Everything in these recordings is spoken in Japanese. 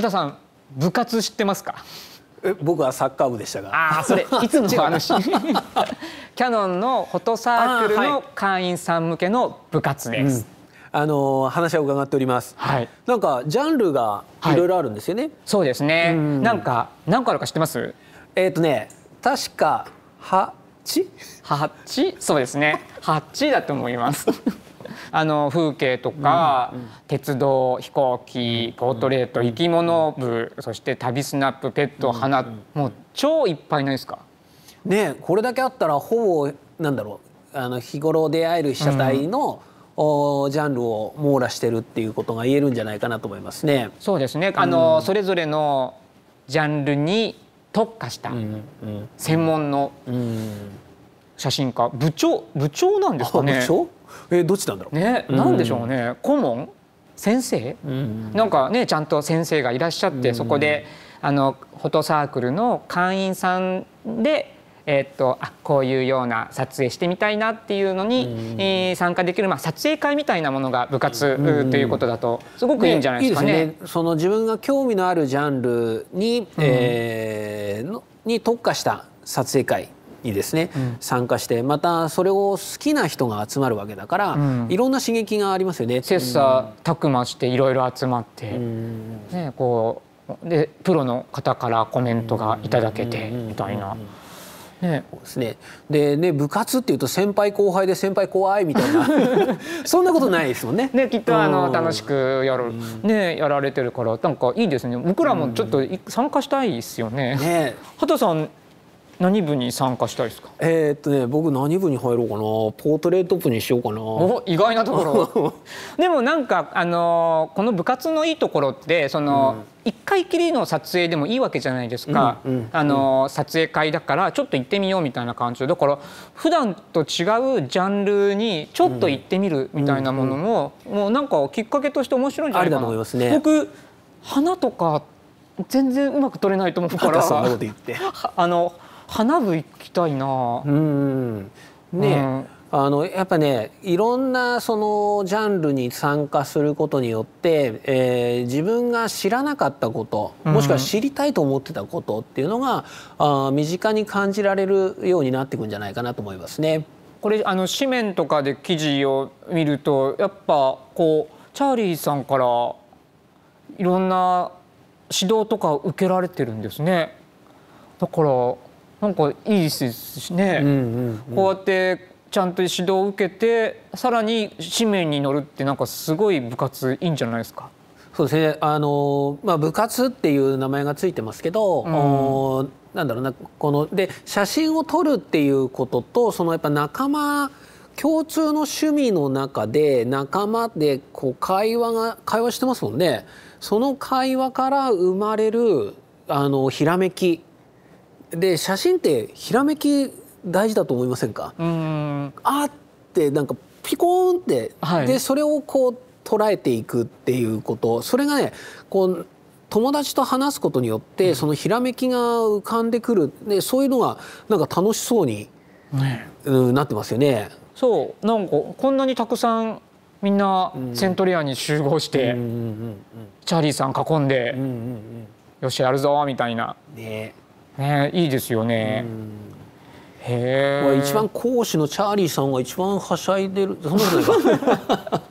畑さん部活知ってますかえ僕はサッカー部でしたがあそれ いつも話 キャノンのフォトサークルの会員さん向けの部活です、あ、はいうんあの話を伺っております、はい、なんかジャンルがいろいろあるんですよね、はい、そうですねんなんか何個あるか知ってますえっ、ー、とね確か八。八そうですね八だと思いますあの風景とか、うんうん、鉄道飛行機ポートレート、生き物部そして旅スナップペット花、もう超いっぱいないですかねこれだけあったらほぼなんだろうあの日頃出会える被写体の、おジャンルを網羅してるっていうことが言えるんじゃないかなと思いますね。そうですね。あの、うん、それぞれのジャンルに特化した専門の写真家部長部長なんですかねえー、どっちなんだろうね、なんでしょうね顧問先生、うん、なんかねちゃんと先生がいらっしゃって、うん、そこであのフォトサークルの会員さんで、えー、っとあこういうような撮影してみたいなっていうのに、うん、えー、参加できる、まあ、撮影会みたいなものが部活、うん、ということだとすごくいいんじゃないですかね。いいねその自分が興味のあるジャンルに、えー、のに特化した撮影会にですね、うん、参加してまたそれを好きな人が集まるわけだから、うん、いろんな刺激がありますよね。切磋琢磨していろいろ集まって、ね、こうでプロの方からコメントがいただけてみたいな。ね、そうですね。でね部活っていうと先輩後輩で先輩怖いみたいな そんなことないですもんね。ねきっとあの楽しくやる、ねやられてるからなんかいいですね。僕らもちょっと参加したいですよね。ね畑さん何部に参加したいですか。えー、っとね、僕何部に入ろうかな、ポートレート部にしようかな。お、意外なところ。でもなんかあのー、この部活のいいところってその。一、うん、回きりの撮影でもいいわけじゃないですか、うんうん、あのー、撮影会だからちょっと行ってみようみたいな感じだから普段と違うジャンルにちょっと行ってみるみたいなものも、もうなんかきっかけとして面白いんじゃないかな、ね、僕花とか全然うまく撮れないと思うからあの花部行きたいな。うんね、うん、あのやっぱねいろんなそのジャンルに参加することによって、えー、自分が知らなかったこともしくは知りたいと思ってたことっていうのが、うん、あ身近に感じられるようになっていくんじゃないかなと思いますね。これあの紙面とかで記事を見るとやっぱこうチャーリーさんからいろんな指導とか受けられてるんですね。だからなんかいいですしね、うんうんうん、こうやってちゃんと指導を受けてさらに紙面に乗るってなんかすごい部活いいんじゃないですかそうですねあの、まあ、部活っていう名前がついてますけど、うん、なんだろうなこので写真を撮るっていうこととそのやっぱ仲間共通の趣味の中で仲間でこう会話が会話してますもんね。その会話から生まれるあのひらめきで写真ってひらめき大事だと思いませんかうんあってなんかピコーンって、はい、でそれをこう捉えていくっていうことそれがねこう友達と話すことによってそのひらめきが浮かんでくる、でそういうのがなんか楽しそうに、ね、うなってますよね。そうなんかこんなにたくさんみんなセントリアに集合して、チャーリーさん囲んで、よしやるぞみたいな。ねねいいですよね。へえ。一番講師のチャーリーさんは一番はしゃいでる。そんなこと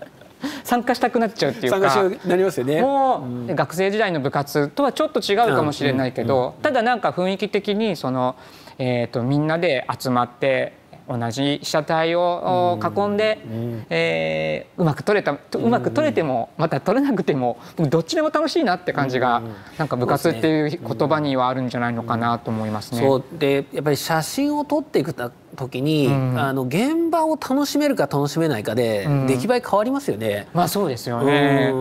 参加したくなっちゃうっていうかなりますよねもう、学生時代の部活とはちょっと違うかもしれないけど、ただなんか雰囲気的にその、えー、とみんなで集まって同じ被写体を囲んで、うえうまく撮れたうまく撮れてもまた撮れなくてもどっちでも楽しいなって感じが、なんか部活っていう言葉にはあるんじゃないのかなと思いますね。うでやっぱり写真を撮っていく時に、あの現場を楽しめるか楽しめないかで、出来栄え変わりますよね。まあそうですよね。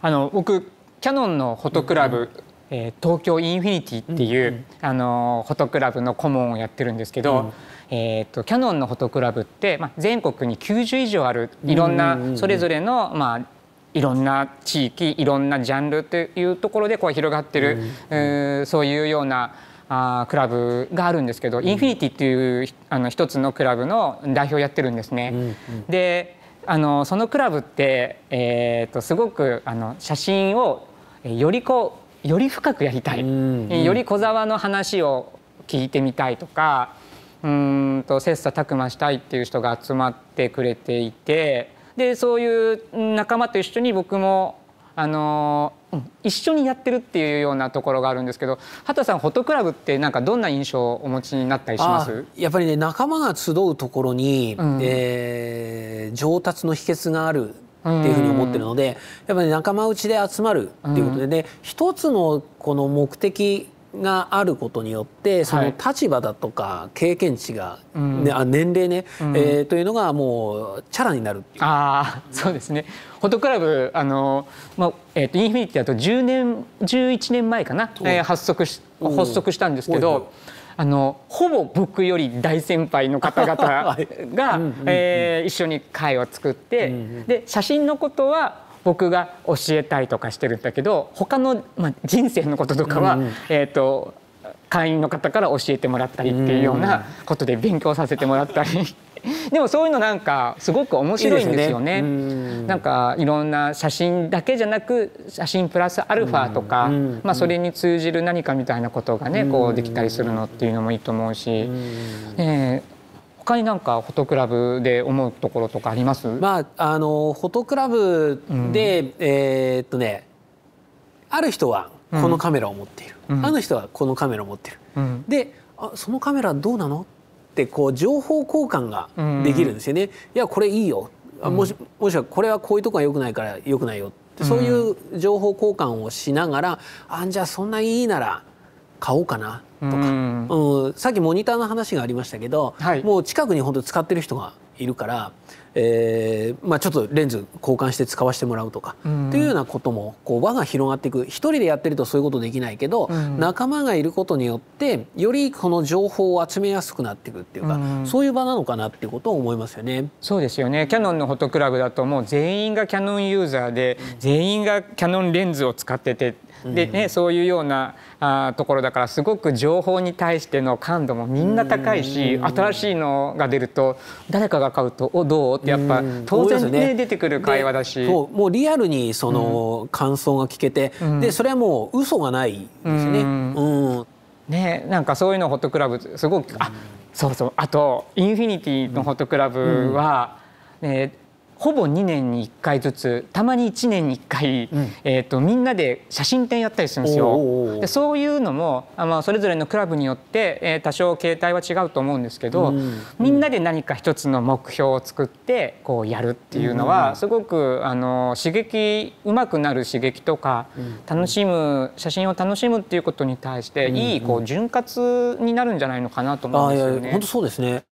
あの僕キヤノンのフォトクラブえー、東京インフィニティっていう、うんうん、あのフォトクラブの顧問をやってるんですけど、うん、えーと、キャノンのフォトクラブって、まあ、全国に90以上あるいろんなそれぞれの、まあ、いろんな地域いろんなジャンルというところでこう広がってる、うんうん、そういうようなあクラブがあるんですけど、うん、インフィニティっていうあの一つのクラブの代表をやってるんですね。うんうん、であのそのクラブって、えーと、とすごくあの写真をよりこうより深くやりたい、より小沢の話を聞いてみたいとかうんと切磋琢磨したいっていう人が集まってくれていてでそういう仲間と一緒に僕もあの一緒にやってるっていうようなところがあるんですけど畑さんフォトクラブってなんかどんな印象をお持ちになったりしますやっぱりね仲間が集うところに、うん、えー、上達の秘訣があるっていうふうに思ってるのでやっぱり仲間内で集まるっていうことでで一つのこの目的があることによってその立場だとか経験値が、ね、はい、う年齢ね、うん、えー、というのがもうチャラになるっていうあそうですねフォトクラブあの、まあえーと、インフィニティだと10年11年前かな、えー、発足し発足したんですけど。あのほぼ僕より大先輩の方々が え一緒に会を作って、うんうん、で写真のことは僕が教えたりとかしてるんだけど他の、まあ、人生のこととかは、うんえっ、ー、と会員の方から教えてもらったりっていうようなことで勉強させてもらったりでもそういうのなんかすごく面白いんですよね。いいねんなんかいろんな写真だけじゃなく写真プラスアルファとか、まあ、それに通じる何かみたいなことがねこうできたりするのっていうのもいいと思うし。うえー他になんかフォトクラブで思うところとかあります？まああのフォトクラブで、うん、えー、っとね、ある人はこのカメラを持っている、うん、ある人はこのカメラを持っている、うん、で、あそのカメラどうなのってこう情報交換ができるんですよね。いやこれいいよあもしもしくはこれはこういうとこが良くないから良くないよってそういう情報交換をしながら、うん、あじゃあそんないいなら買おうかなとか、うん、うん、さっきモニターの話がありましたけど、はい、もう近くに本当使ってる人がいるから、えーまあ、ちょっとレンズ交換して使わせてもらうとか、うん、っていうようなこともこう輪が広がっていく一人でやってるとそういうことできないけど、うん、仲間がいることによってよりこの情報を集めやすくなっていくっていうか、うん、そういう場なのかなっていうことを思いますよね。そうですよねキャノンのフォトクラブだともう全員がキャノンユーザーで全員がキャノンレンズを使っててでね、そういうようなあところだからすごく情報に対しての感度もみんな高いし新しいのが出ると誰かが買うと「おどう?」ってやっぱ当然ね出てくる会話だしもうリアルにその感想が聞けて、でそれはもう嘘がないですね。うんね、なんかそういうのホットクラブすごくあそうそうあとインフィニティのホットクラブは、ねほぼ2年に1回ずつたまに1年に1回、うん、えーと、みんなで写真展やったりするんですよ。でそういうのもあまあ、それぞれのクラブによって、えー、多少形態は違うと思うんですけど、うん、みんなで何か一つの目標を作ってこうやるっていうのは、うん、すごくあの刺激うまくなる刺激とか、楽しむ写真を楽しむっていうことに対して、いいこう潤滑になるんじゃないのかなと思うんですよね。本当そうですね